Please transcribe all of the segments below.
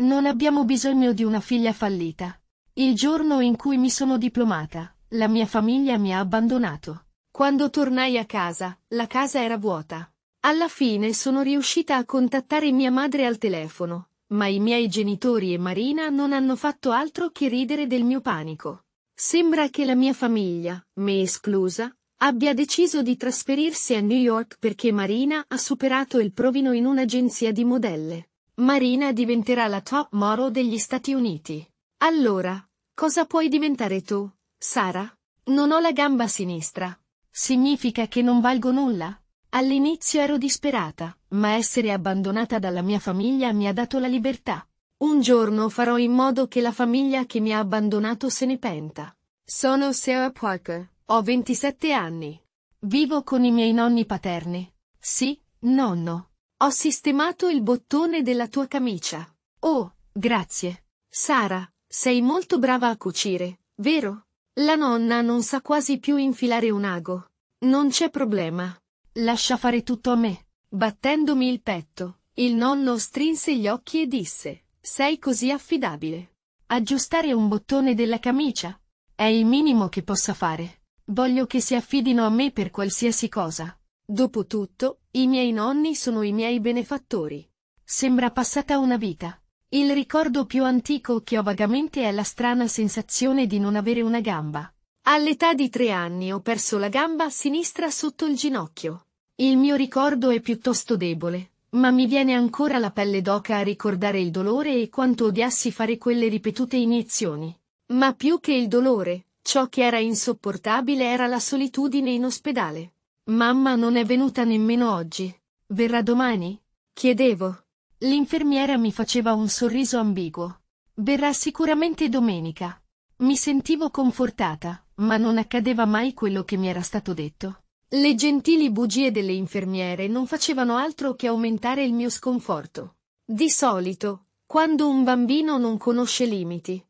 Non abbiamo bisogno di una figlia fallita. Il giorno in cui mi sono diplomata, la mia famiglia mi ha abbandonato. Quando tornai a casa, la casa era vuota. Alla fine sono riuscita a contattare mia madre al telefono, ma i miei genitori e Marina non hanno fatto altro che ridere del mio panico. Sembra che la mia famiglia, me esclusa, abbia deciso di trasferirsi a New York perché Marina ha superato il provino in un'agenzia di modelle. Marina diventerà la top moro degli Stati Uniti. Allora, cosa puoi diventare tu, Sara? Non ho la gamba sinistra. Significa che non valgo nulla? All'inizio ero disperata, ma essere abbandonata dalla mia famiglia mi ha dato la libertà. Un giorno farò in modo che la famiglia che mi ha abbandonato se ne penta. Sono Sarah Parker, ho 27 anni. Vivo con i miei nonni paterni. Sì, nonno. Ho sistemato il bottone della tua camicia. Oh, grazie. Sara, sei molto brava a cucire, vero? La nonna non sa quasi più infilare un ago. Non c'è problema. Lascia fare tutto a me. Battendomi il petto, il nonno strinse gli occhi e disse, sei così affidabile. Aggiustare un bottone della camicia? È il minimo che possa fare. Voglio che si affidino a me per qualsiasi cosa. Dopotutto, i miei nonni sono i miei benefattori. Sembra passata una vita. Il ricordo più antico che ho vagamente è la strana sensazione di non avere una gamba. All'età di tre anni ho perso la gamba sinistra sotto il ginocchio. Il mio ricordo è piuttosto debole, ma mi viene ancora la pelle d'oca a ricordare il dolore e quanto odiassi fare quelle ripetute iniezioni. Ma più che il dolore, ciò che era insopportabile era la solitudine in ospedale. Mamma non è venuta nemmeno oggi. Verrà domani? Chiedevo. L'infermiera mi faceva un sorriso ambiguo. Verrà sicuramente domenica. Mi sentivo confortata, ma non accadeva mai quello che mi era stato detto. Le gentili bugie delle infermiere non facevano altro che aumentare il mio sconforto. Di solito, quando un bambino non conosce limiti.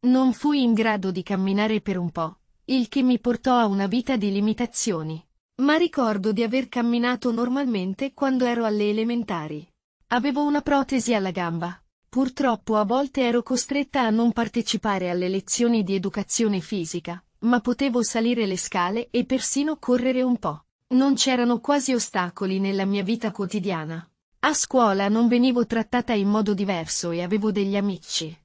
Non fui in grado di camminare per un po', il che mi portò a una vita di limitazioni. Ma ricordo di aver camminato normalmente quando ero alle elementari. Avevo una protesi alla gamba. Purtroppo a volte ero costretta a non partecipare alle lezioni di educazione fisica, ma potevo salire le scale e persino correre un po'. Non c'erano quasi ostacoli nella mia vita quotidiana. A scuola non venivo trattata in modo diverso e avevo degli amici.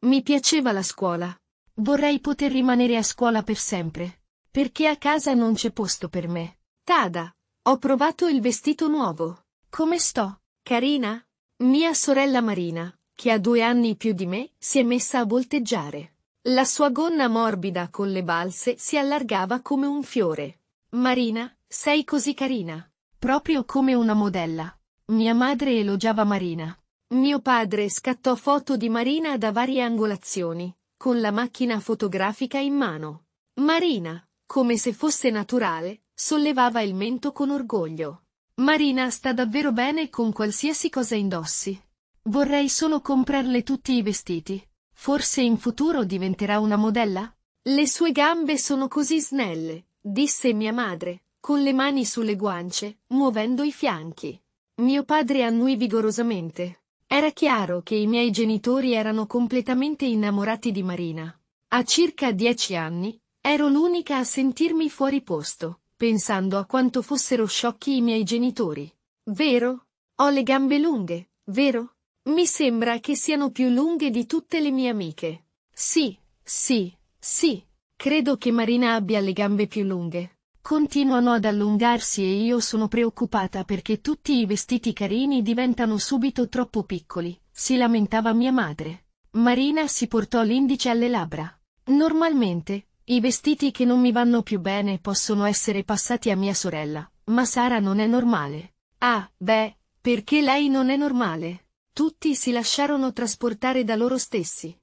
Mi piaceva la scuola. Vorrei poter rimanere a scuola per sempre. Perché a casa non c'è posto per me. Tada, ho provato il vestito nuovo. Come sto? Carina? Mia sorella Marina, che ha due anni più di me, si è messa a volteggiare. La sua gonna morbida con le balze si allargava come un fiore. Marina, sei così carina. Proprio come una modella. Mia madre elogiava Marina. Mio padre scattò foto di Marina da varie angolazioni, con la macchina fotografica in mano. Marina, come se fosse naturale, sollevava il mento con orgoglio. Marina sta davvero bene con qualsiasi cosa indossi. Vorrei solo comprarle tutti i vestiti. Forse in futuro diventerà una modella? Le sue gambe sono così snelle, disse mia madre, con le mani sulle guance, muovendo i fianchi. Mio padre annui vigorosamente. Era chiaro che i miei genitori erano completamente innamorati di Marina. A circa dieci anni, Ero l'unica a sentirmi fuori posto, pensando a quanto fossero sciocchi i miei genitori. Vero? Ho le gambe lunghe, vero? Mi sembra che siano più lunghe di tutte le mie amiche. Sì, sì, sì. Credo che Marina abbia le gambe più lunghe. Continuano ad allungarsi e io sono preoccupata perché tutti i vestiti carini diventano subito troppo piccoli, si lamentava mia madre. Marina si portò l'indice alle labbra. Normalmente, i vestiti che non mi vanno più bene possono essere passati a mia sorella, ma Sara non è normale. Ah, beh, perché lei non è normale. Tutti si lasciarono trasportare da loro stessi.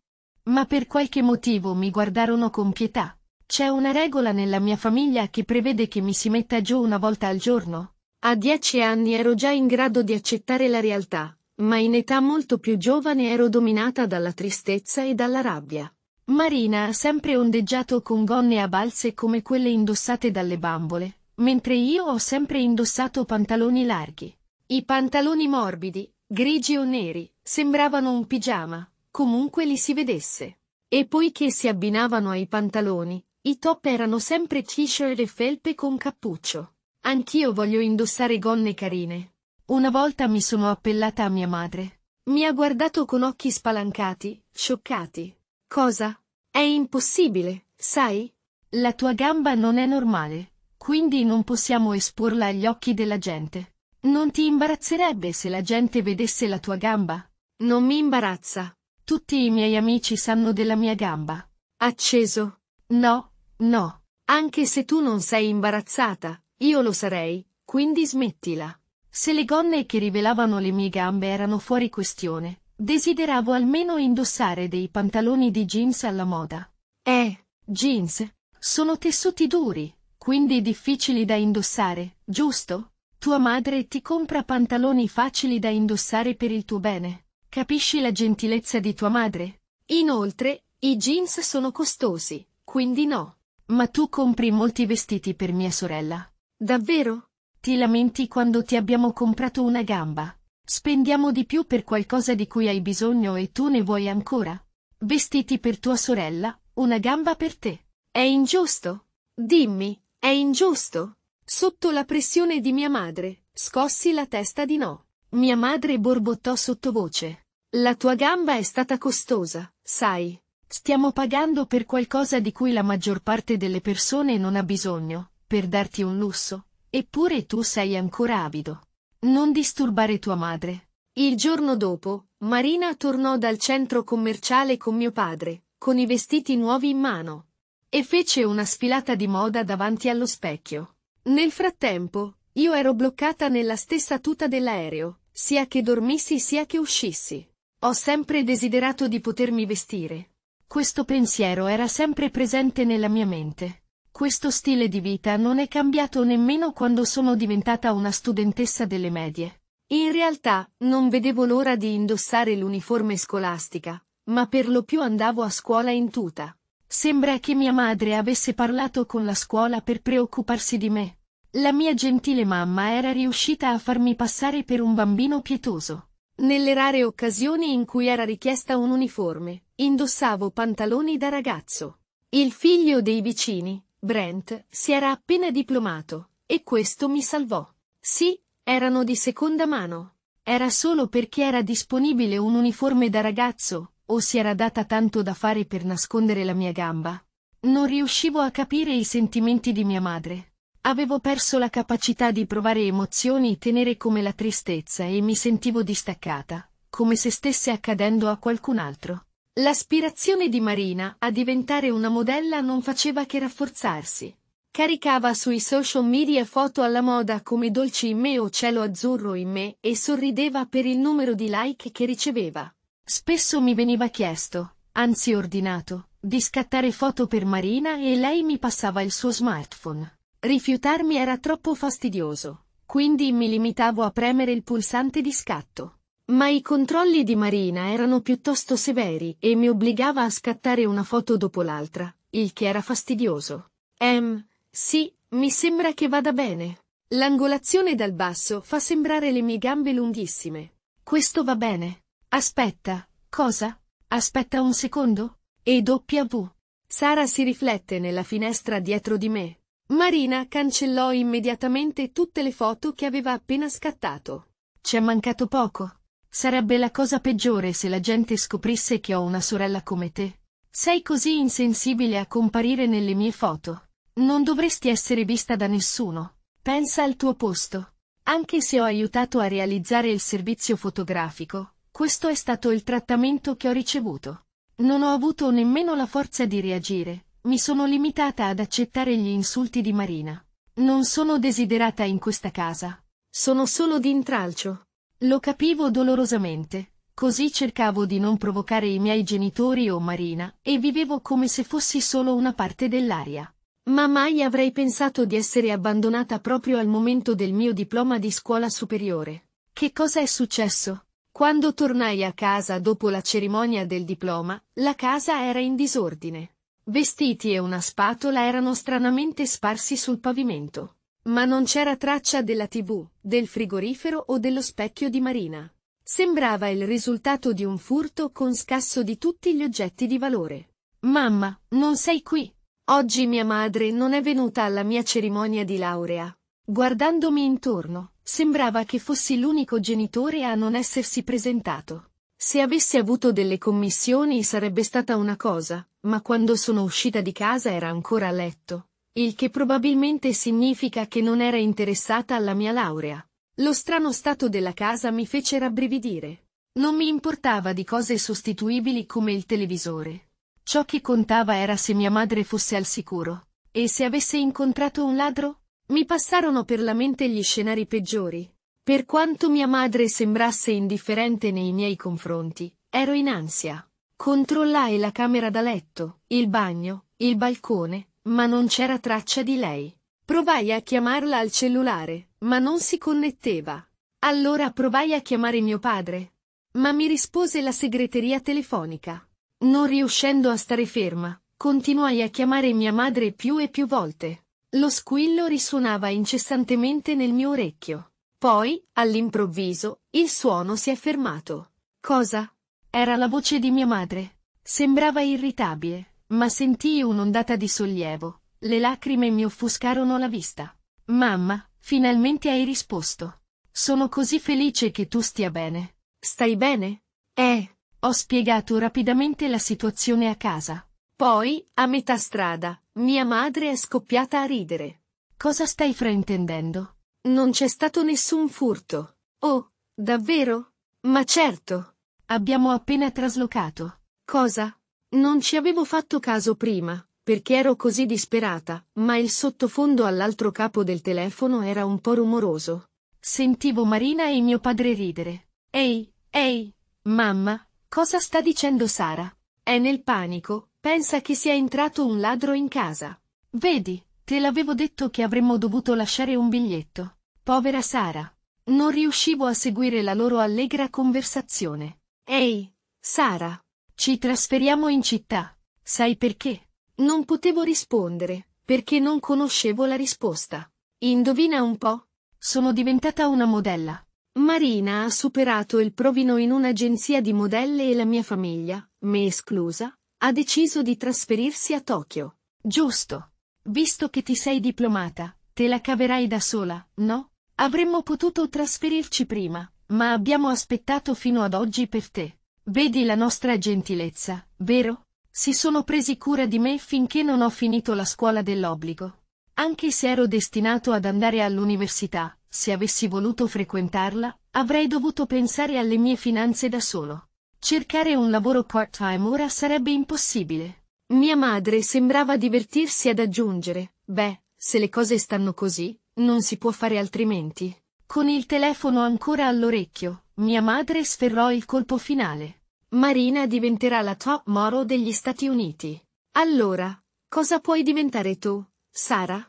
Ma per qualche motivo mi guardarono con pietà. C'è una regola nella mia famiglia che prevede che mi si metta giù una volta al giorno. A dieci anni ero già in grado di accettare la realtà, ma in età molto più giovane ero dominata dalla tristezza e dalla rabbia. Marina ha sempre ondeggiato con gonne a balze come quelle indossate dalle bambole, mentre io ho sempre indossato pantaloni larghi. I pantaloni morbidi, grigi o neri, sembravano un pigiama, comunque li si vedesse. E poiché si abbinavano ai pantaloni, i top erano sempre t-shirt e felpe con cappuccio. Anch'io voglio indossare gonne carine. Una volta mi sono appellata a mia madre. Mi ha guardato con occhi spalancati, scioccati. Cosa? È impossibile, sai? La tua gamba non è normale, quindi non possiamo esporla agli occhi della gente. Non ti imbarazzerebbe se la gente vedesse la tua gamba? Non mi imbarazza. Tutti i miei amici sanno della mia gamba. Acceso. No, no. Anche se tu non sei imbarazzata, io lo sarei, quindi smettila. Se le gonne che rivelavano le mie gambe erano fuori questione, Desideravo almeno indossare dei pantaloni di jeans alla moda. Eh, jeans, sono tessuti duri, quindi difficili da indossare, giusto? Tua madre ti compra pantaloni facili da indossare per il tuo bene. Capisci la gentilezza di tua madre? Inoltre, i jeans sono costosi, quindi no. Ma tu compri molti vestiti per mia sorella. Davvero? Ti lamenti quando ti abbiamo comprato una gamba. Spendiamo di più per qualcosa di cui hai bisogno e tu ne vuoi ancora? Vestiti per tua sorella, una gamba per te. È ingiusto? Dimmi, è ingiusto? Sotto la pressione di mia madre, scossi la testa di no. Mia madre borbottò sottovoce. La tua gamba è stata costosa, sai. Stiamo pagando per qualcosa di cui la maggior parte delle persone non ha bisogno, per darti un lusso, eppure tu sei ancora avido. Non disturbare tua madre. Il giorno dopo, Marina tornò dal centro commerciale con mio padre, con i vestiti nuovi in mano. E fece una sfilata di moda davanti allo specchio. Nel frattempo, io ero bloccata nella stessa tuta dell'aereo, sia che dormissi sia che uscissi. Ho sempre desiderato di potermi vestire. Questo pensiero era sempre presente nella mia mente. Questo stile di vita non è cambiato nemmeno quando sono diventata una studentessa delle medie. In realtà, non vedevo l'ora di indossare l'uniforme scolastica, ma per lo più andavo a scuola in tuta. Sembra che mia madre avesse parlato con la scuola per preoccuparsi di me. La mia gentile mamma era riuscita a farmi passare per un bambino pietoso. Nelle rare occasioni in cui era richiesta un uniforme, indossavo pantaloni da ragazzo. Il figlio dei vicini, Brent si era appena diplomato, e questo mi salvò. Sì, erano di seconda mano. Era solo perché era disponibile un uniforme da ragazzo, o si era data tanto da fare per nascondere la mia gamba. Non riuscivo a capire i sentimenti di mia madre. Avevo perso la capacità di provare emozioni tenere come la tristezza e mi sentivo distaccata, come se stesse accadendo a qualcun altro. L'aspirazione di Marina a diventare una modella non faceva che rafforzarsi. Caricava sui social media foto alla moda come Dolci in me o Cielo azzurro in me e sorrideva per il numero di like che riceveva. Spesso mi veniva chiesto, anzi ordinato, di scattare foto per Marina e lei mi passava il suo smartphone. Rifiutarmi era troppo fastidioso, quindi mi limitavo a premere il pulsante di scatto. Ma i controlli di Marina erano piuttosto severi e mi obbligava a scattare una foto dopo l'altra, il che era fastidioso. Ehm, sì, mi sembra che vada bene. L'angolazione dal basso fa sembrare le mie gambe lunghissime. Questo va bene. Aspetta, cosa? Aspetta un secondo? E W. Sara si riflette nella finestra dietro di me. Marina cancellò immediatamente tutte le foto che aveva appena scattato. Ci è mancato poco. Sarebbe la cosa peggiore se la gente scoprisse che ho una sorella come te. Sei così insensibile a comparire nelle mie foto. Non dovresti essere vista da nessuno. Pensa al tuo posto. Anche se ho aiutato a realizzare il servizio fotografico, questo è stato il trattamento che ho ricevuto. Non ho avuto nemmeno la forza di reagire, mi sono limitata ad accettare gli insulti di Marina. Non sono desiderata in questa casa. Sono solo d'intralcio. Lo capivo dolorosamente, così cercavo di non provocare i miei genitori o Marina, e vivevo come se fossi solo una parte dell'aria. Ma mai avrei pensato di essere abbandonata proprio al momento del mio diploma di scuola superiore. Che cosa è successo? Quando tornai a casa dopo la cerimonia del diploma, la casa era in disordine. Vestiti e una spatola erano stranamente sparsi sul pavimento. Ma non c'era traccia della tv, del frigorifero o dello specchio di Marina. Sembrava il risultato di un furto con scasso di tutti gli oggetti di valore. Mamma, non sei qui. Oggi mia madre non è venuta alla mia cerimonia di laurea. Guardandomi intorno, sembrava che fossi l'unico genitore a non essersi presentato. Se avessi avuto delle commissioni sarebbe stata una cosa, ma quando sono uscita di casa era ancora a letto il che probabilmente significa che non era interessata alla mia laurea. Lo strano stato della casa mi fece rabbrividire. Non mi importava di cose sostituibili come il televisore. Ciò che contava era se mia madre fosse al sicuro. E se avesse incontrato un ladro? Mi passarono per la mente gli scenari peggiori. Per quanto mia madre sembrasse indifferente nei miei confronti, ero in ansia. Controllai la camera da letto, il bagno, il balcone, ma non c'era traccia di lei. Provai a chiamarla al cellulare, ma non si connetteva. Allora provai a chiamare mio padre, ma mi rispose la segreteria telefonica. Non riuscendo a stare ferma, continuai a chiamare mia madre più e più volte. Lo squillo risuonava incessantemente nel mio orecchio. Poi, all'improvviso, il suono si è fermato. Cosa? Era la voce di mia madre. Sembrava irritabile. Ma sentii un'ondata di sollievo. Le lacrime mi offuscarono la vista. Mamma, finalmente hai risposto. Sono così felice che tu stia bene. Stai bene? Eh. Ho spiegato rapidamente la situazione a casa. Poi, a metà strada, mia madre è scoppiata a ridere. Cosa stai fraintendendo? Non c'è stato nessun furto. Oh, davvero? Ma certo. Abbiamo appena traslocato. Cosa? Non ci avevo fatto caso prima, perché ero così disperata, ma il sottofondo all'altro capo del telefono era un po' rumoroso. Sentivo Marina e mio padre ridere. Ehi, ehi, mamma, cosa sta dicendo Sara? È nel panico, pensa che sia entrato un ladro in casa. Vedi, te l'avevo detto che avremmo dovuto lasciare un biglietto. Povera Sara. Non riuscivo a seguire la loro allegra conversazione. Ehi, Sara, ci trasferiamo in città. Sai perché? Non potevo rispondere, perché non conoscevo la risposta. Indovina un po'? Sono diventata una modella. Marina ha superato il provino in un'agenzia di modelle e la mia famiglia, me esclusa, ha deciso di trasferirsi a Tokyo. Giusto. Visto che ti sei diplomata, te la caverai da sola, no? Avremmo potuto trasferirci prima, ma abbiamo aspettato fino ad oggi per te. Vedi la nostra gentilezza, vero? Si sono presi cura di me finché non ho finito la scuola dell'obbligo. Anche se ero destinato ad andare all'università, se avessi voluto frequentarla, avrei dovuto pensare alle mie finanze da solo. Cercare un lavoro part-time ora sarebbe impossibile. Mia madre sembrava divertirsi ad aggiungere, beh, se le cose stanno così, non si può fare altrimenti. Con il telefono ancora all'orecchio, mia madre sferrò il colpo finale. Marina diventerà la top moro degli Stati Uniti. Allora, cosa puoi diventare tu, Sara?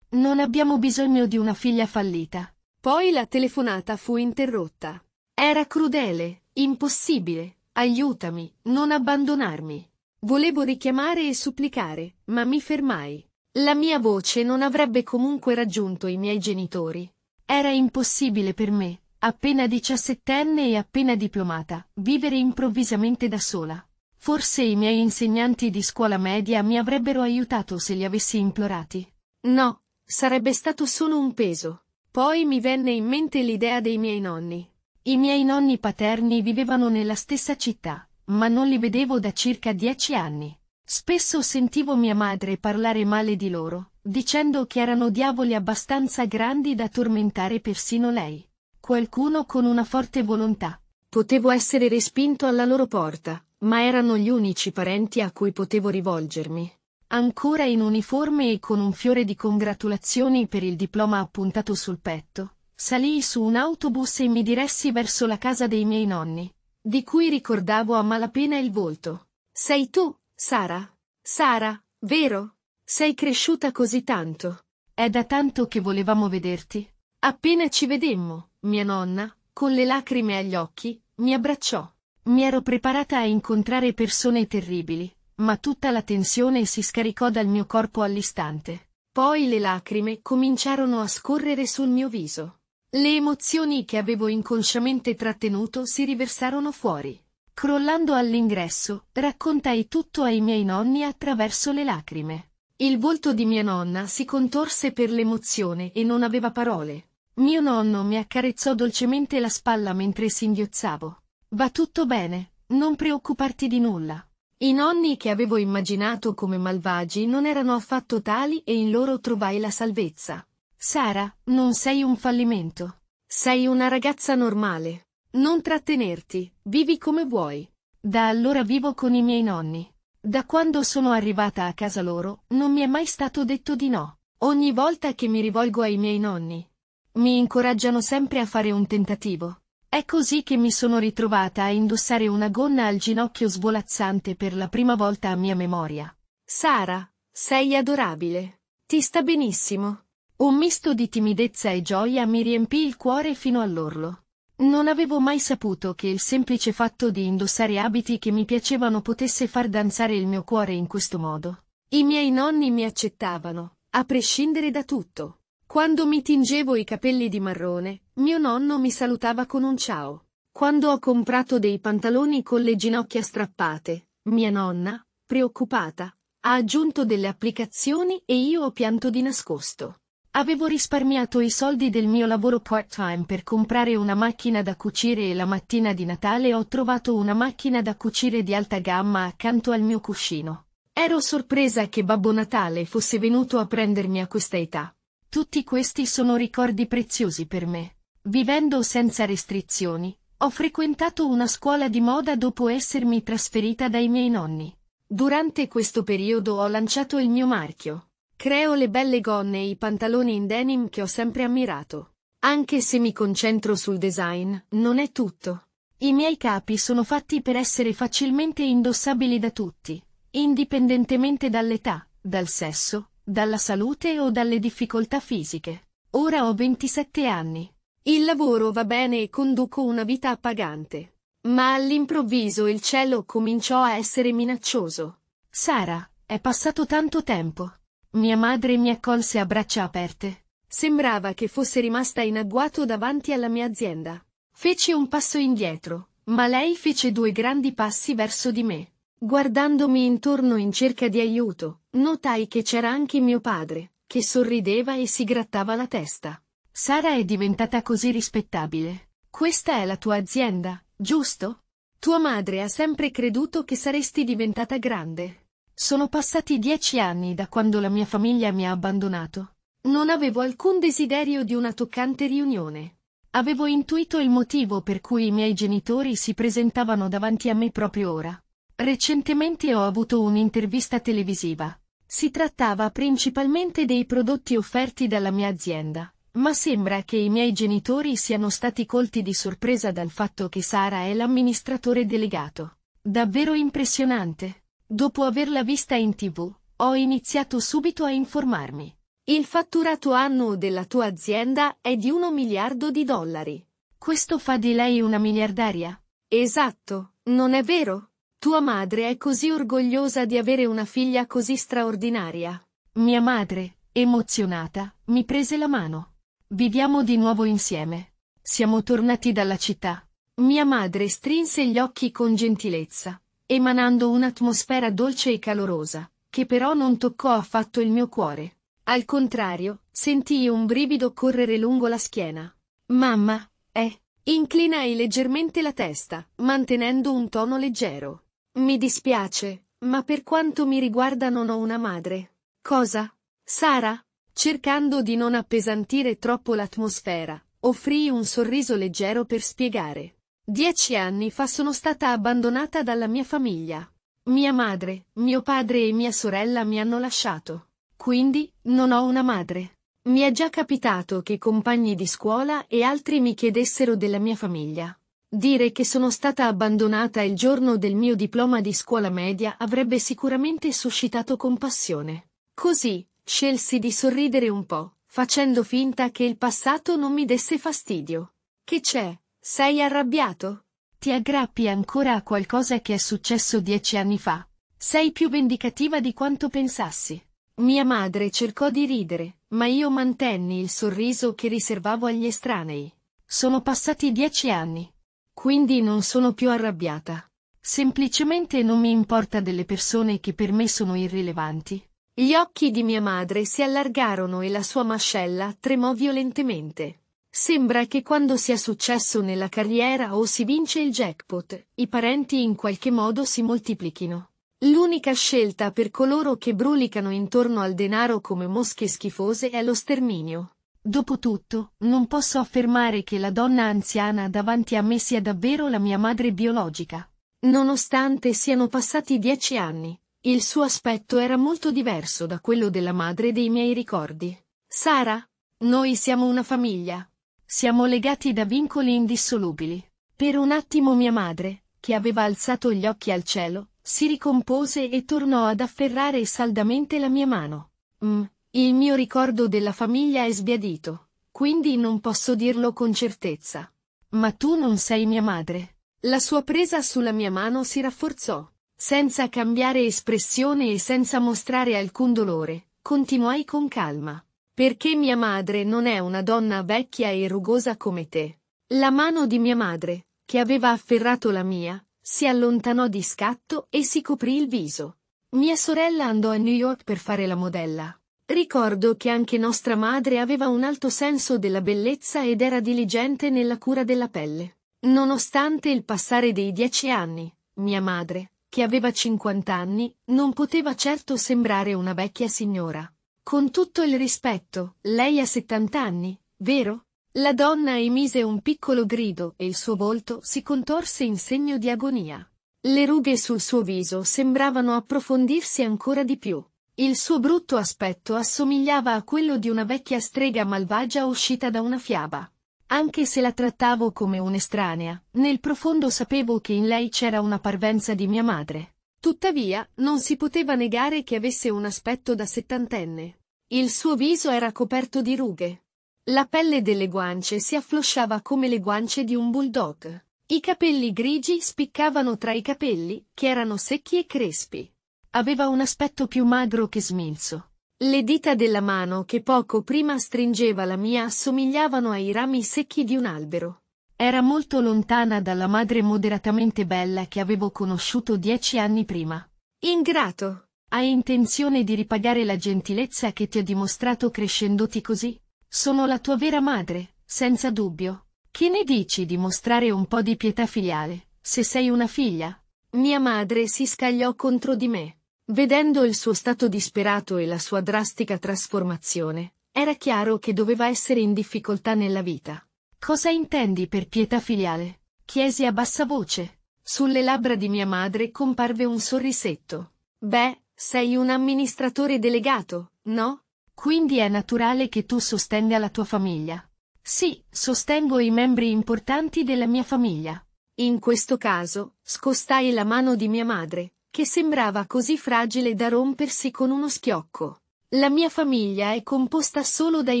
Non abbiamo bisogno di una figlia fallita. Poi la telefonata fu interrotta. Era crudele, impossibile. Aiutami, non abbandonarmi. Volevo richiamare e supplicare, ma mi fermai. La mia voce non avrebbe comunque raggiunto i miei genitori. Era impossibile per me, appena diciassettenne e appena diplomata, vivere improvvisamente da sola. Forse i miei insegnanti di scuola media mi avrebbero aiutato se li avessi implorati. No, sarebbe stato solo un peso. Poi mi venne in mente l'idea dei miei nonni. I miei nonni paterni vivevano nella stessa città, ma non li vedevo da circa dieci anni. Spesso sentivo mia madre parlare male di loro, dicendo che erano diavoli abbastanza grandi da tormentare persino lei qualcuno con una forte volontà. Potevo essere respinto alla loro porta, ma erano gli unici parenti a cui potevo rivolgermi. Ancora in uniforme e con un fiore di congratulazioni per il diploma appuntato sul petto, salii su un autobus e mi diressi verso la casa dei miei nonni, di cui ricordavo a malapena il volto. Sei tu, Sara? Sara, vero? Sei cresciuta così tanto. È da tanto che volevamo vederti. Appena ci vedemmo, mia nonna, con le lacrime agli occhi, mi abbracciò. Mi ero preparata a incontrare persone terribili, ma tutta la tensione si scaricò dal mio corpo all'istante. Poi le lacrime cominciarono a scorrere sul mio viso. Le emozioni che avevo inconsciamente trattenuto si riversarono fuori. Crollando all'ingresso, raccontai tutto ai miei nonni attraverso le lacrime. Il volto di mia nonna si contorse per l'emozione e non aveva parole. Mio nonno mi accarezzò dolcemente la spalla mentre singhiozzavo. Va tutto bene, non preoccuparti di nulla. I nonni che avevo immaginato come malvagi non erano affatto tali e in loro trovai la salvezza. Sara, non sei un fallimento. Sei una ragazza normale. Non trattenerti, vivi come vuoi. Da allora vivo con i miei nonni. Da quando sono arrivata a casa loro, non mi è mai stato detto di no. Ogni volta che mi rivolgo ai miei nonni, mi incoraggiano sempre a fare un tentativo. È così che mi sono ritrovata a indossare una gonna al ginocchio svolazzante per la prima volta a mia memoria. Sara, sei adorabile. Ti sta benissimo. Un misto di timidezza e gioia mi riempì il cuore fino all'orlo. Non avevo mai saputo che il semplice fatto di indossare abiti che mi piacevano potesse far danzare il mio cuore in questo modo. I miei nonni mi accettavano, a prescindere da tutto. Quando mi tingevo i capelli di marrone, mio nonno mi salutava con un ciao. Quando ho comprato dei pantaloni con le ginocchia strappate, mia nonna, preoccupata, ha aggiunto delle applicazioni e io ho pianto di nascosto. Avevo risparmiato i soldi del mio lavoro part-time per comprare una macchina da cucire e la mattina di Natale ho trovato una macchina da cucire di alta gamma accanto al mio cuscino. Ero sorpresa che Babbo Natale fosse venuto a prendermi a questa età. Tutti questi sono ricordi preziosi per me. Vivendo senza restrizioni, ho frequentato una scuola di moda dopo essermi trasferita dai miei nonni. Durante questo periodo ho lanciato il mio marchio. Creo le belle gonne e i pantaloni in denim che ho sempre ammirato. Anche se mi concentro sul design, non è tutto. I miei capi sono fatti per essere facilmente indossabili da tutti, indipendentemente dall'età, dal sesso, dalla salute o dalle difficoltà fisiche. Ora ho 27 anni. Il lavoro va bene e conduco una vita appagante. Ma all'improvviso il cielo cominciò a essere minaccioso. Sara, è passato tanto tempo. Mia madre mi accolse a braccia aperte. Sembrava che fosse rimasta in agguato davanti alla mia azienda. Feci un passo indietro, ma lei fece due grandi passi verso di me, guardandomi intorno in cerca di aiuto. Notai che c'era anche mio padre, che sorrideva e si grattava la testa. Sara è diventata così rispettabile. Questa è la tua azienda, giusto? Tua madre ha sempre creduto che saresti diventata grande. Sono passati dieci anni da quando la mia famiglia mi ha abbandonato. Non avevo alcun desiderio di una toccante riunione. Avevo intuito il motivo per cui i miei genitori si presentavano davanti a me proprio ora. Recentemente ho avuto un'intervista televisiva si trattava principalmente dei prodotti offerti dalla mia azienda, ma sembra che i miei genitori siano stati colti di sorpresa dal fatto che Sara è l'amministratore delegato. Davvero impressionante. Dopo averla vista in tv, ho iniziato subito a informarmi. Il fatturato annuo della tua azienda è di 1 miliardo di dollari. Questo fa di lei una miliardaria? Esatto, non è vero? Tua madre è così orgogliosa di avere una figlia così straordinaria. Mia madre, emozionata, mi prese la mano. Viviamo di nuovo insieme. Siamo tornati dalla città. Mia madre strinse gli occhi con gentilezza, emanando un'atmosfera dolce e calorosa, che però non toccò affatto il mio cuore. Al contrario, sentii un brivido correre lungo la schiena. Mamma, eh. Inclinai leggermente la testa, mantenendo un tono leggero. Mi dispiace, ma per quanto mi riguarda non ho una madre. Cosa? Sara? Cercando di non appesantire troppo l'atmosfera, offrì un sorriso leggero per spiegare. Dieci anni fa sono stata abbandonata dalla mia famiglia. Mia madre, mio padre e mia sorella mi hanno lasciato. Quindi, non ho una madre. Mi è già capitato che compagni di scuola e altri mi chiedessero della mia famiglia. Dire che sono stata abbandonata il giorno del mio diploma di scuola media avrebbe sicuramente suscitato compassione. Così, scelsi di sorridere un po', facendo finta che il passato non mi desse fastidio. Che c'è? Sei arrabbiato? Ti aggrappi ancora a qualcosa che è successo dieci anni fa. Sei più vendicativa di quanto pensassi. Mia madre cercò di ridere, ma io mantenni il sorriso che riservavo agli estranei. Sono passati dieci anni. Quindi non sono più arrabbiata. Semplicemente non mi importa delle persone che per me sono irrilevanti. Gli occhi di mia madre si allargarono e la sua mascella tremò violentemente. Sembra che quando sia successo nella carriera o si vince il jackpot, i parenti in qualche modo si moltiplichino. L'unica scelta per coloro che brulicano intorno al denaro come mosche schifose è lo sterminio. Dopotutto, non posso affermare che la donna anziana davanti a me sia davvero la mia madre biologica. Nonostante siano passati dieci anni, il suo aspetto era molto diverso da quello della madre dei miei ricordi. Sara, noi siamo una famiglia. Siamo legati da vincoli indissolubili. Per un attimo mia madre, che aveva alzato gli occhi al cielo, si ricompose e tornò ad afferrare saldamente la mia mano. Mm, il mio ricordo della famiglia è sbiadito, quindi non posso dirlo con certezza. Ma tu non sei mia madre. La sua presa sulla mia mano si rafforzò. Senza cambiare espressione e senza mostrare alcun dolore, continuai con calma. Perché mia madre non è una donna vecchia e rugosa come te. La mano di mia madre, che aveva afferrato la mia, si allontanò di scatto e si coprì il viso. Mia sorella andò a New York per fare la modella. Ricordo che anche nostra madre aveva un alto senso della bellezza ed era diligente nella cura della pelle. Nonostante il passare dei dieci anni, mia madre, che aveva 50 anni, non poteva certo sembrare una vecchia signora. Con tutto il rispetto, lei ha 70 anni, vero? La donna emise un piccolo grido e il suo volto si contorse in segno di agonia. Le rughe sul suo viso sembravano approfondirsi ancora di più. Il suo brutto aspetto assomigliava a quello di una vecchia strega malvagia uscita da una fiaba. Anche se la trattavo come un'estranea, nel profondo sapevo che in lei c'era una parvenza di mia madre. Tuttavia, non si poteva negare che avesse un aspetto da settantenne. Il suo viso era coperto di rughe. La pelle delle guance si afflosciava come le guance di un bulldog. I capelli grigi spiccavano tra i capelli, che erano secchi e crespi. Aveva un aspetto più magro che smilzo. Le dita della mano che poco prima stringeva la mia assomigliavano ai rami secchi di un albero. Era molto lontana dalla madre moderatamente bella che avevo conosciuto dieci anni prima. Ingrato! Hai intenzione di ripagare la gentilezza che ti ho dimostrato crescendoti così? Sono la tua vera madre, senza dubbio. Che ne dici di mostrare un po' di pietà filiale, se sei una figlia? Mia madre si scagliò contro di me. Vedendo il suo stato disperato e la sua drastica trasformazione, era chiaro che doveva essere in difficoltà nella vita. Cosa intendi per pietà filiale? chiesi a bassa voce. Sulle labbra di mia madre comparve un sorrisetto. Beh, sei un amministratore delegato, no? Quindi è naturale che tu sostenga la tua famiglia. Sì, sostengo i membri importanti della mia famiglia. In questo caso, scostai la mano di mia madre, che sembrava così fragile da rompersi con uno schiocco. La mia famiglia è composta solo dai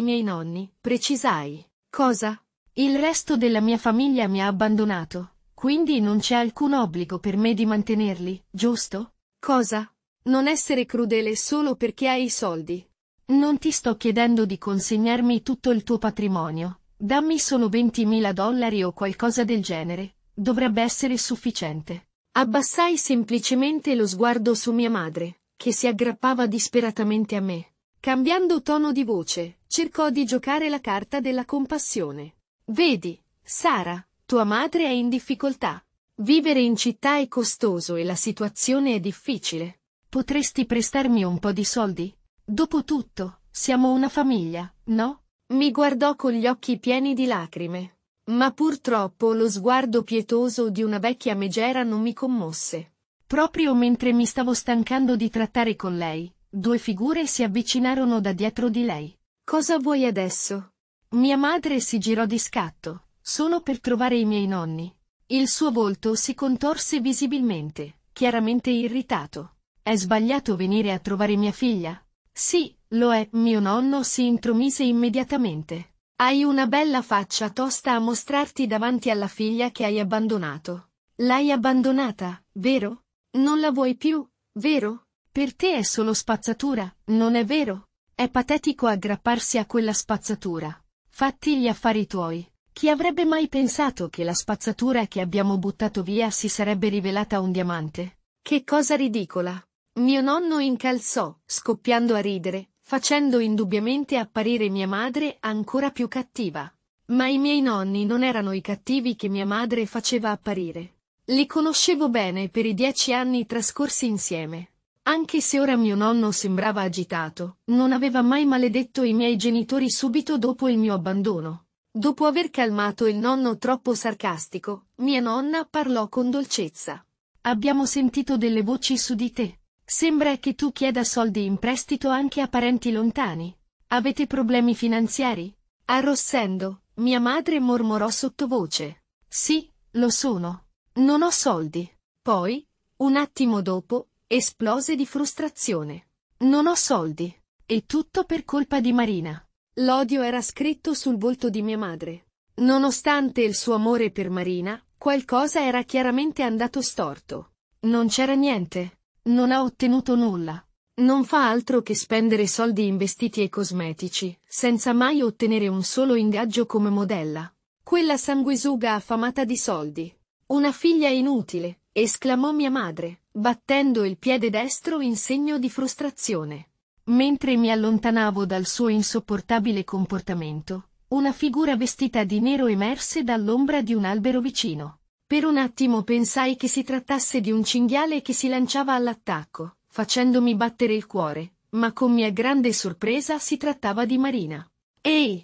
miei nonni, precisai. Cosa? Il resto della mia famiglia mi ha abbandonato, quindi non c'è alcun obbligo per me di mantenerli, giusto? Cosa? Non essere crudele solo perché hai i soldi. Non ti sto chiedendo di consegnarmi tutto il tuo patrimonio. Dammi solo 20.000 dollari o qualcosa del genere. Dovrebbe essere sufficiente. Abbassai semplicemente lo sguardo su mia madre, che si aggrappava disperatamente a me. Cambiando tono di voce, cercò di giocare la carta della compassione. Vedi, Sara, tua madre è in difficoltà. Vivere in città è costoso e la situazione è difficile. Potresti prestarmi un po' di soldi? Dopotutto, siamo una famiglia, no? Mi guardò con gli occhi pieni di lacrime. Ma purtroppo lo sguardo pietoso di una vecchia megera non mi commosse. Proprio mentre mi stavo stancando di trattare con lei, due figure si avvicinarono da dietro di lei. Cosa vuoi adesso? Mia madre si girò di scatto, solo per trovare i miei nonni. Il suo volto si contorse visibilmente, chiaramente irritato. È sbagliato venire a trovare mia figlia? Sì, lo è, mio nonno si intromise immediatamente. Hai una bella faccia tosta a mostrarti davanti alla figlia che hai abbandonato. L'hai abbandonata, vero? Non la vuoi più, vero? Per te è solo spazzatura, non è vero? È patetico aggrapparsi a quella spazzatura. Fatti gli affari tuoi. Chi avrebbe mai pensato che la spazzatura che abbiamo buttato via si sarebbe rivelata un diamante? Che cosa ridicola! Mio nonno incalzò, scoppiando a ridere, facendo indubbiamente apparire mia madre ancora più cattiva. Ma i miei nonni non erano i cattivi che mia madre faceva apparire. Li conoscevo bene per i dieci anni trascorsi insieme. Anche se ora mio nonno sembrava agitato, non aveva mai maledetto i miei genitori subito dopo il mio abbandono. Dopo aver calmato il nonno troppo sarcastico, mia nonna parlò con dolcezza. Abbiamo sentito delle voci su di te. Sembra che tu chieda soldi in prestito anche a parenti lontani. Avete problemi finanziari? Arrossendo, mia madre mormorò sottovoce. Sì, lo sono. Non ho soldi. Poi, un attimo dopo, esplose di frustrazione. Non ho soldi. E tutto per colpa di Marina. L'odio era scritto sul volto di mia madre. Nonostante il suo amore per Marina, qualcosa era chiaramente andato storto. Non c'era niente non ha ottenuto nulla. Non fa altro che spendere soldi in vestiti e cosmetici, senza mai ottenere un solo ingaggio come modella. Quella sanguisuga affamata di soldi. Una figlia inutile, esclamò mia madre, battendo il piede destro in segno di frustrazione. Mentre mi allontanavo dal suo insopportabile comportamento, una figura vestita di nero emerse dall'ombra di un albero vicino. Per un attimo pensai che si trattasse di un cinghiale che si lanciava all'attacco, facendomi battere il cuore, ma con mia grande sorpresa si trattava di Marina. Ehi!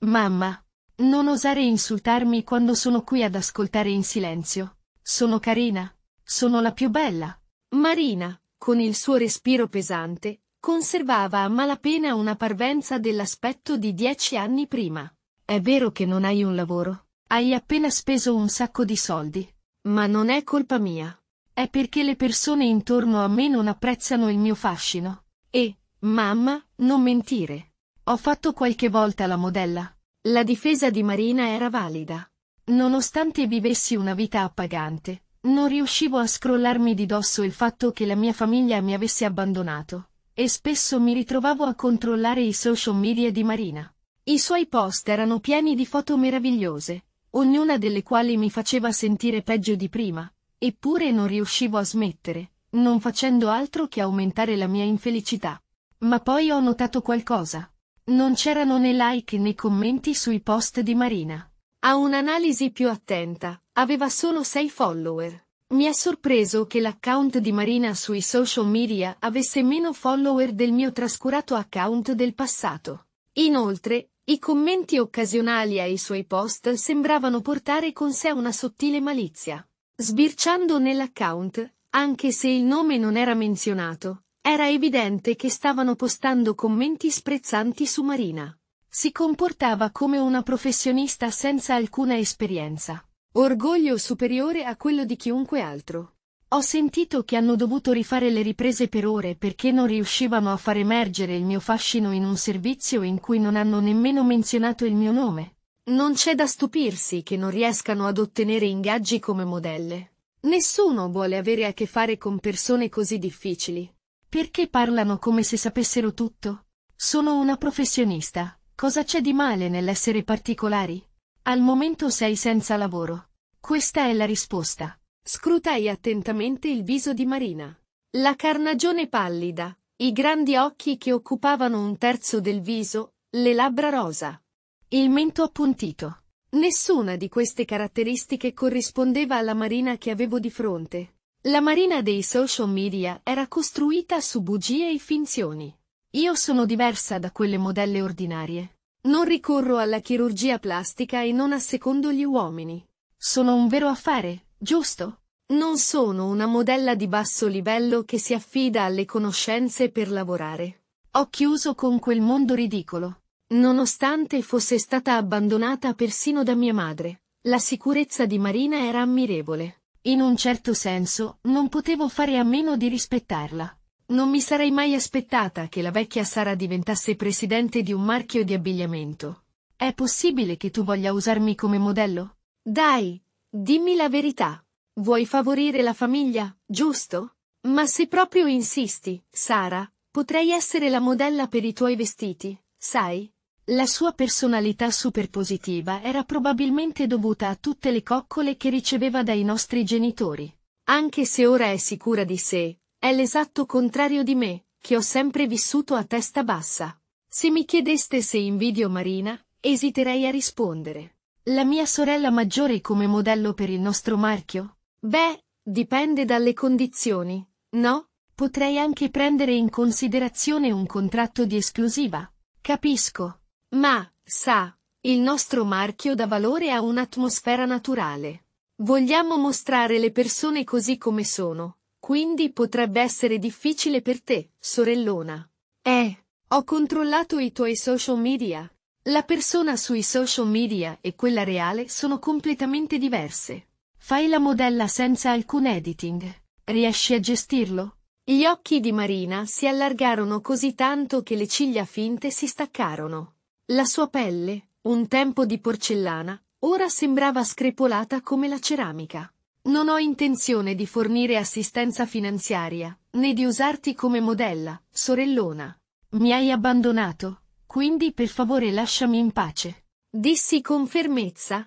Mamma! Non osare insultarmi quando sono qui ad ascoltare in silenzio. Sono carina. Sono la più bella. Marina, con il suo respiro pesante, conservava a malapena una parvenza dell'aspetto di dieci anni prima. È vero che non hai un lavoro? Hai appena speso un sacco di soldi. Ma non è colpa mia. È perché le persone intorno a me non apprezzano il mio fascino. E, mamma, non mentire. Ho fatto qualche volta la modella. La difesa di Marina era valida. Nonostante vivessi una vita appagante, non riuscivo a scrollarmi di dosso il fatto che la mia famiglia mi avesse abbandonato, e spesso mi ritrovavo a controllare i social media di Marina. I suoi post erano pieni di foto meravigliose, ognuna delle quali mi faceva sentire peggio di prima, eppure non riuscivo a smettere, non facendo altro che aumentare la mia infelicità. Ma poi ho notato qualcosa. Non c'erano né like né commenti sui post di Marina. A un'analisi più attenta, aveva solo 6 follower. Mi ha sorpreso che l'account di Marina sui social media avesse meno follower del mio trascurato account del passato. Inoltre, i commenti occasionali ai suoi post sembravano portare con sé una sottile malizia. Sbirciando nell'account, anche se il nome non era menzionato, era evidente che stavano postando commenti sprezzanti su Marina. Si comportava come una professionista senza alcuna esperienza. Orgoglio superiore a quello di chiunque altro. Ho sentito che hanno dovuto rifare le riprese per ore perché non riuscivano a far emergere il mio fascino in un servizio in cui non hanno nemmeno menzionato il mio nome. Non c'è da stupirsi che non riescano ad ottenere ingaggi come modelle. Nessuno vuole avere a che fare con persone così difficili. Perché parlano come se sapessero tutto? Sono una professionista. Cosa c'è di male nell'essere particolari? Al momento sei senza lavoro. Questa è la risposta. Scrutai attentamente il viso di Marina. La carnagione pallida, i grandi occhi che occupavano un terzo del viso, le labbra rosa, il mento appuntito. Nessuna di queste caratteristiche corrispondeva alla Marina che avevo di fronte. La Marina dei social media era costruita su bugie e finzioni. Io sono diversa da quelle modelle ordinarie. Non ricorro alla chirurgia plastica e non assecondo gli uomini. Sono un vero affare. Giusto? Non sono una modella di basso livello che si affida alle conoscenze per lavorare. Ho chiuso con quel mondo ridicolo. Nonostante fosse stata abbandonata persino da mia madre, la sicurezza di Marina era ammirevole. In un certo senso, non potevo fare a meno di rispettarla. Non mi sarei mai aspettata che la vecchia Sara diventasse presidente di un marchio di abbigliamento. È possibile che tu voglia usarmi come modello? Dai, Dimmi la verità. Vuoi favorire la famiglia, giusto? Ma se proprio insisti, Sara, potrei essere la modella per i tuoi vestiti, sai? La sua personalità superpositiva era probabilmente dovuta a tutte le coccole che riceveva dai nostri genitori. Anche se ora è sicura di sé, è l'esatto contrario di me, che ho sempre vissuto a testa bassa. Se mi chiedeste se invidio Marina, esiterei a rispondere. La mia sorella maggiore come modello per il nostro marchio? Beh, dipende dalle condizioni, no? Potrei anche prendere in considerazione un contratto di esclusiva. Capisco. Ma, sa, il nostro marchio dà valore a un'atmosfera naturale. Vogliamo mostrare le persone così come sono, quindi potrebbe essere difficile per te, sorellona. Eh, ho controllato i tuoi social media, la persona sui social media e quella reale sono completamente diverse. Fai la modella senza alcun editing. Riesci a gestirlo? Gli occhi di Marina si allargarono così tanto che le ciglia finte si staccarono. La sua pelle, un tempo di porcellana, ora sembrava screpolata come la ceramica. Non ho intenzione di fornire assistenza finanziaria, né di usarti come modella, sorellona. Mi hai abbandonato? Quindi per favore lasciami in pace. Dissi con fermezza.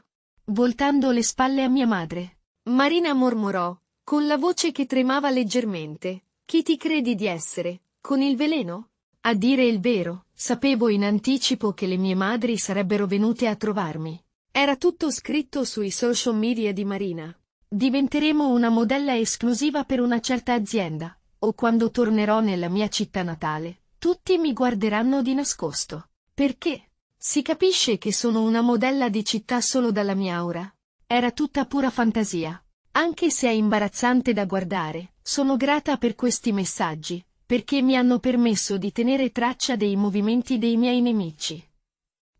Voltando le spalle a mia madre. Marina mormorò, con la voce che tremava leggermente. Chi ti credi di essere? Con il veleno? A dire il vero, sapevo in anticipo che le mie madri sarebbero venute a trovarmi. Era tutto scritto sui social media di Marina. Diventeremo una modella esclusiva per una certa azienda, o quando tornerò nella mia città natale, tutti mi guarderanno di nascosto. Perché? Si capisce che sono una modella di città solo dalla mia aura. Era tutta pura fantasia. Anche se è imbarazzante da guardare, sono grata per questi messaggi, perché mi hanno permesso di tenere traccia dei movimenti dei miei nemici.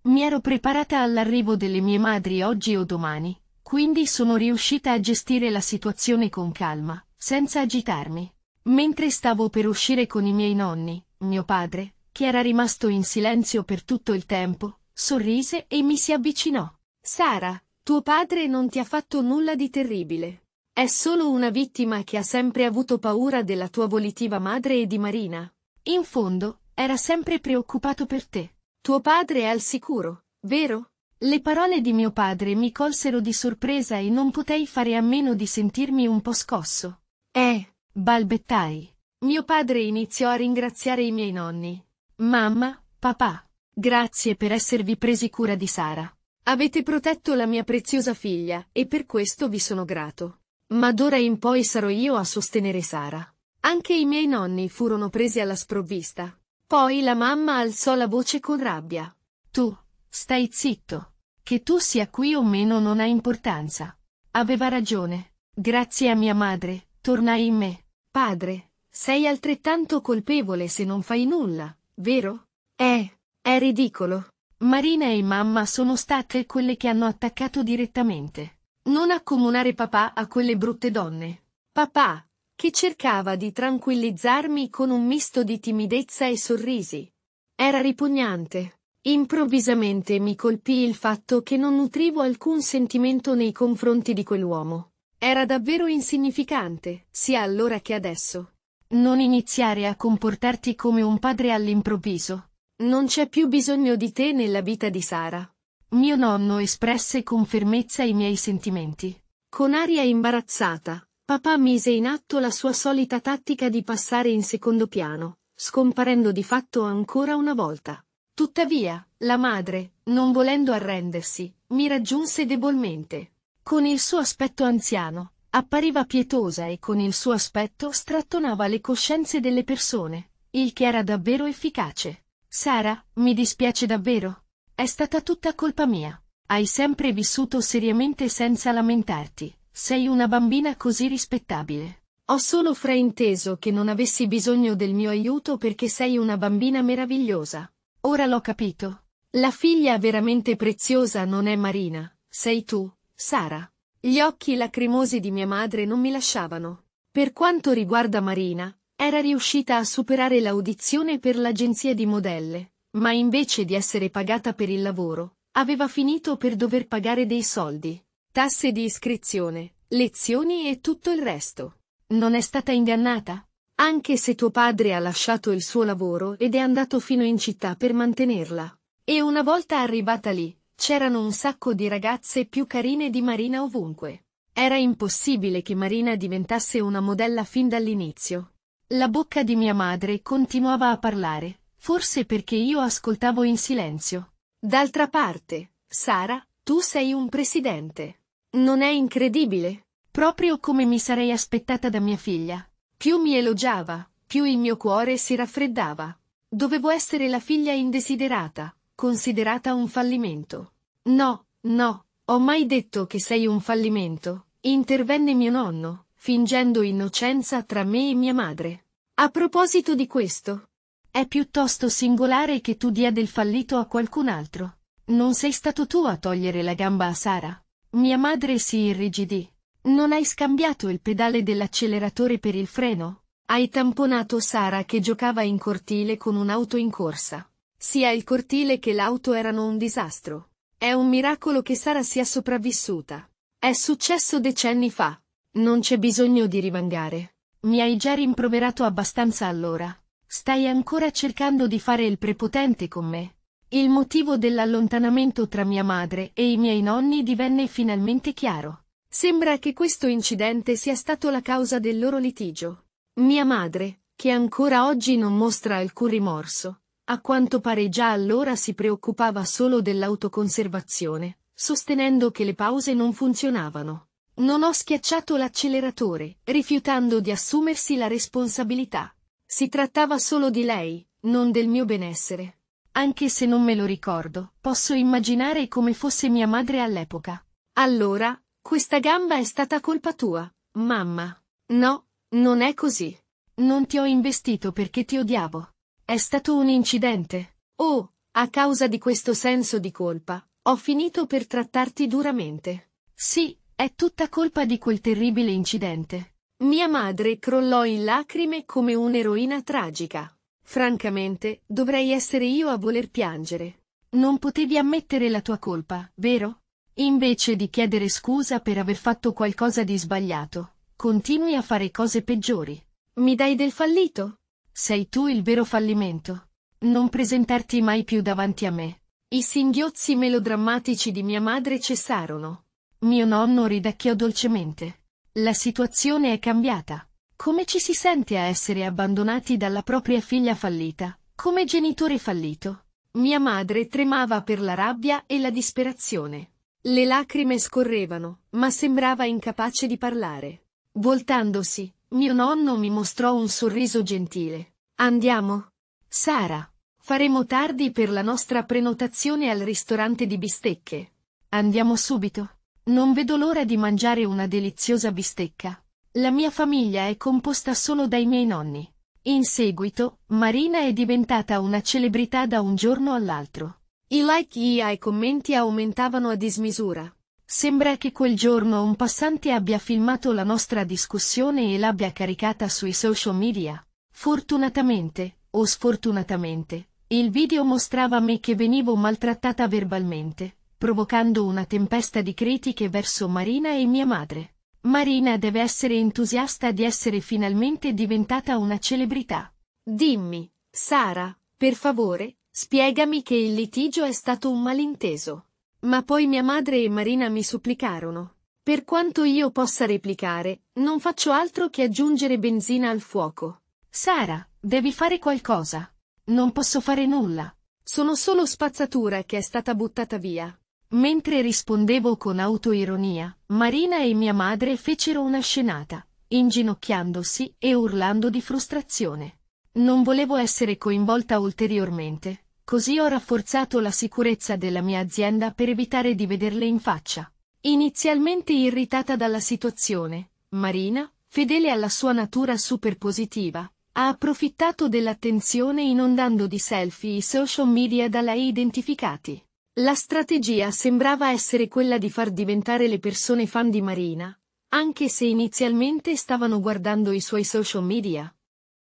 Mi ero preparata all'arrivo delle mie madri oggi o domani, quindi sono riuscita a gestire la situazione con calma, senza agitarmi. Mentre stavo per uscire con i miei nonni, mio padre, che era rimasto in silenzio per tutto il tempo, sorrise e mi si avvicinò. Sara, tuo padre non ti ha fatto nulla di terribile. È solo una vittima che ha sempre avuto paura della tua volitiva madre e di Marina. In fondo, era sempre preoccupato per te. Tuo padre è al sicuro, vero? Le parole di mio padre mi colsero di sorpresa e non potei fare a meno di sentirmi un po' scosso. Eh, balbettai. Mio padre iniziò a ringraziare i miei nonni. Mamma, papà, grazie per esservi presi cura di Sara. Avete protetto la mia preziosa figlia e per questo vi sono grato. Ma d'ora in poi sarò io a sostenere Sara. Anche i miei nonni furono presi alla sprovvista. Poi la mamma alzò la voce con rabbia. Tu, stai zitto. Che tu sia qui o meno non ha importanza. Aveva ragione. Grazie a mia madre, tornai in me. Padre, sei altrettanto colpevole se non fai nulla, vero? Eh, è ridicolo. Marina e mamma sono state quelle che hanno attaccato direttamente. Non accomunare papà a quelle brutte donne. Papà, che cercava di tranquillizzarmi con un misto di timidezza e sorrisi. Era ripugnante. Improvvisamente mi colpì il fatto che non nutrivo alcun sentimento nei confronti di quell'uomo. Era davvero insignificante, sia allora che adesso. Non iniziare a comportarti come un padre all'improvviso. Non c'è più bisogno di te nella vita di Sara. Mio nonno espresse con fermezza i miei sentimenti. Con aria imbarazzata, papà mise in atto la sua solita tattica di passare in secondo piano, scomparendo di fatto ancora una volta. Tuttavia, la madre, non volendo arrendersi, mi raggiunse debolmente. Con il suo aspetto anziano, Appariva pietosa e con il suo aspetto strattonava le coscienze delle persone, il che era davvero efficace. Sara, mi dispiace davvero. È stata tutta colpa mia. Hai sempre vissuto seriamente senza lamentarti. Sei una bambina così rispettabile. Ho solo frainteso che non avessi bisogno del mio aiuto perché sei una bambina meravigliosa. Ora l'ho capito. La figlia veramente preziosa non è Marina, sei tu, Sara. Gli occhi lacrimosi di mia madre non mi lasciavano. Per quanto riguarda Marina, era riuscita a superare l'audizione per l'agenzia di modelle, ma invece di essere pagata per il lavoro, aveva finito per dover pagare dei soldi, tasse di iscrizione, lezioni e tutto il resto. Non è stata ingannata? Anche se tuo padre ha lasciato il suo lavoro ed è andato fino in città per mantenerla. E una volta arrivata lì, C'erano un sacco di ragazze più carine di Marina ovunque. Era impossibile che Marina diventasse una modella fin dall'inizio. La bocca di mia madre continuava a parlare, forse perché io ascoltavo in silenzio. D'altra parte, Sara, tu sei un presidente. Non è incredibile? Proprio come mi sarei aspettata da mia figlia. Più mi elogiava, più il mio cuore si raffreddava. Dovevo essere la figlia indesiderata, considerata un fallimento. No, no, ho mai detto che sei un fallimento, intervenne mio nonno, fingendo innocenza tra me e mia madre. A proposito di questo, è piuttosto singolare che tu dia del fallito a qualcun altro. Non sei stato tu a togliere la gamba a Sara. Mia madre si irrigidì. Non hai scambiato il pedale dell'acceleratore per il freno? Hai tamponato Sara che giocava in cortile con un'auto in corsa. Sia il cortile che l'auto erano un disastro. È un miracolo che Sara sia sopravvissuta. È successo decenni fa. Non c'è bisogno di rimangare. Mi hai già rimproverato abbastanza allora. Stai ancora cercando di fare il prepotente con me. Il motivo dell'allontanamento tra mia madre e i miei nonni divenne finalmente chiaro. Sembra che questo incidente sia stato la causa del loro litigio. Mia madre, che ancora oggi non mostra alcun rimorso, a quanto pare già allora si preoccupava solo dell'autoconservazione, sostenendo che le pause non funzionavano. Non ho schiacciato l'acceleratore, rifiutando di assumersi la responsabilità. Si trattava solo di lei, non del mio benessere. Anche se non me lo ricordo, posso immaginare come fosse mia madre all'epoca. Allora, questa gamba è stata colpa tua, mamma. No, non è così. Non ti ho investito perché ti odiavo. È stato un incidente. Oh, a causa di questo senso di colpa, ho finito per trattarti duramente. Sì, è tutta colpa di quel terribile incidente. Mia madre crollò in lacrime come un'eroina tragica. Francamente, dovrei essere io a voler piangere. Non potevi ammettere la tua colpa, vero? Invece di chiedere scusa per aver fatto qualcosa di sbagliato, continui a fare cose peggiori. Mi dai del fallito? Sei tu il vero fallimento. Non presentarti mai più davanti a me. I singhiozzi melodrammatici di mia madre cessarono. Mio nonno ridacchiò dolcemente. La situazione è cambiata. Come ci si sente a essere abbandonati dalla propria figlia fallita, come genitore fallito? Mia madre tremava per la rabbia e la disperazione. Le lacrime scorrevano, ma sembrava incapace di parlare. Voltandosi, mio nonno mi mostrò un sorriso gentile. Andiamo? Sara, faremo tardi per la nostra prenotazione al ristorante di bistecche. Andiamo subito. Non vedo l'ora di mangiare una deliziosa bistecca. La mia famiglia è composta solo dai miei nonni. In seguito, Marina è diventata una celebrità da un giorno all'altro. I like e i commenti aumentavano a dismisura. Sembra che quel giorno un passante abbia filmato la nostra discussione e l'abbia caricata sui social media. Fortunatamente, o sfortunatamente, il video mostrava me che venivo maltrattata verbalmente, provocando una tempesta di critiche verso Marina e mia madre. Marina deve essere entusiasta di essere finalmente diventata una celebrità. Dimmi, Sara, per favore, spiegami che il litigio è stato un malinteso. Ma poi mia madre e Marina mi supplicarono. Per quanto io possa replicare, non faccio altro che aggiungere benzina al fuoco. Sara, devi fare qualcosa. Non posso fare nulla. Sono solo spazzatura che è stata buttata via. Mentre rispondevo con autoironia, Marina e mia madre fecero una scenata, inginocchiandosi e urlando di frustrazione. Non volevo essere coinvolta ulteriormente, Così ho rafforzato la sicurezza della mia azienda per evitare di vederle in faccia. Inizialmente irritata dalla situazione, Marina, fedele alla sua natura super positiva, ha approfittato dell'attenzione inondando di selfie i social media da lei identificati. La strategia sembrava essere quella di far diventare le persone fan di Marina, anche se inizialmente stavano guardando i suoi social media.